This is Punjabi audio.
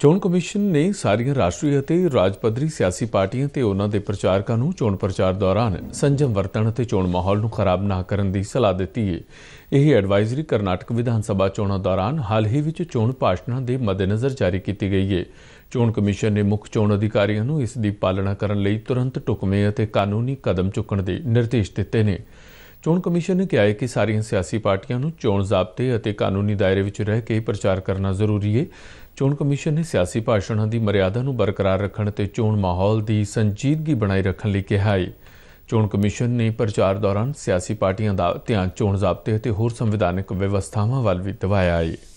ਚੋਣ ਕਮਿਸ਼ਨ ਨੇ ਸਾਰੀਆਂ ਰਾਸ਼ਟਰੀ ਅਤੇ ਰਾਜ ਪੱਧਰੀ ਸਿਆਸੀ ਪਾਰਟੀਆਂ ਤੇ ਉਹਨਾਂ ਦੇ ਪ੍ਰਚਾਰਕਾਂ ਨੂੰ ਚੋਣ ਪ੍ਰਚਾਰ ਦੌਰਾਨ ਸੰਜਮ ਵਰਤਣ ਅਤੇ ਚੋਣ ਮਾਹੌਲ ਨੂੰ ਖਰਾਬ ਨਾ ਕਰਨ ਦੀ ਸਲਾਹ ਦਿੱਤੀ ਹੈ ਇਹ ਐਡਵਾਈਜ਼ਰੀ ਕਰਨਾਟਕ ਵਿਧਾਨ ਸਭਾ ਚੋਣਾਂ ਦੌਰਾਨ ਹਾਲ ਹੀ ਵਿੱਚ ਚੋਣ ਭਾਸ਼ਣਾਂ ਦੇ ਮੱਦੇਨਜ਼ਰ ਜਾਰੀ ਕੀਤੀ ਗਈ ਹੈ ਚੋਣ ਕਮਿਸ਼ਨ ਨੇ ਮੁੱਖ ਚੋਣ ਅਧਿਕਾਰੀਆਂ ਨੂੰ ਇਸ ਦੀ ਪਾਲਣਾ ਕਰਨ ਲਈ ਤੁਰੰਤ ਟੁਕਮੇ ਅਤੇ ਕਾਨੂੰਨੀ ਕਦਮ ਚੁੱਕਣ ਦੇ ਨਿਰਦੇਸ਼ ਦਿੱਤੇ ਨੇ ਚੋਣ ਕਮਿਸ਼ਨ ਨੇ ਕਿਹਾ ਹੈ ਕਿ ਸਾਰੀਆਂ ਸਿਆਸੀ ਪਾਰਟੀਆਂ ਨੂੰ ਚੋਣ ਜ਼ਾਬਤੇ ਅਤੇ ਕਾਨੂੰਨੀ ਦਾਇਰੇ ਵਿੱਚ ਰਹਿ ਕੇ ਪ੍ਰਚਾਰ ਕਰਨਾ ਜ਼ਰੂਰੀ ਹੈ ਚੋਣ ਕਮਿਸ਼ਨ ਨੇ ਸਿਆਸੀ ਭਾਸ਼ਣਾਂ ਦੀ ਮਰਿਆਦਾ ਨੂੰ ਬਰਕਰਾਰ ਰੱਖਣ ਤੇ ਚੋਣ ਮਾਹੌਲ ਦੀ ਸੰਜੀਦਗੀ ਬਣਾਈ ਰੱਖਣ ਲਈ ਕਿਹਾ ਹੈ ਚੋਣ ਕਮਿਸ਼ਨ ਨੇ ਪ੍ਰਚਾਰ ਦੌਰਾਨ ਸਿਆਸੀ ਪਾਰਟੀਆਂ ਦਾ ਧਿਆਨ ਚੋਣ ਜ਼ਾਬਤੇ ਅਤੇ ਹੋਰ ਸੰਵਿਧਾਨਕ ਵਿਵਸਥਾਵਾਂ ਵੱਲ ਵੀ ਦਿਵਾਇਆ ਹੈ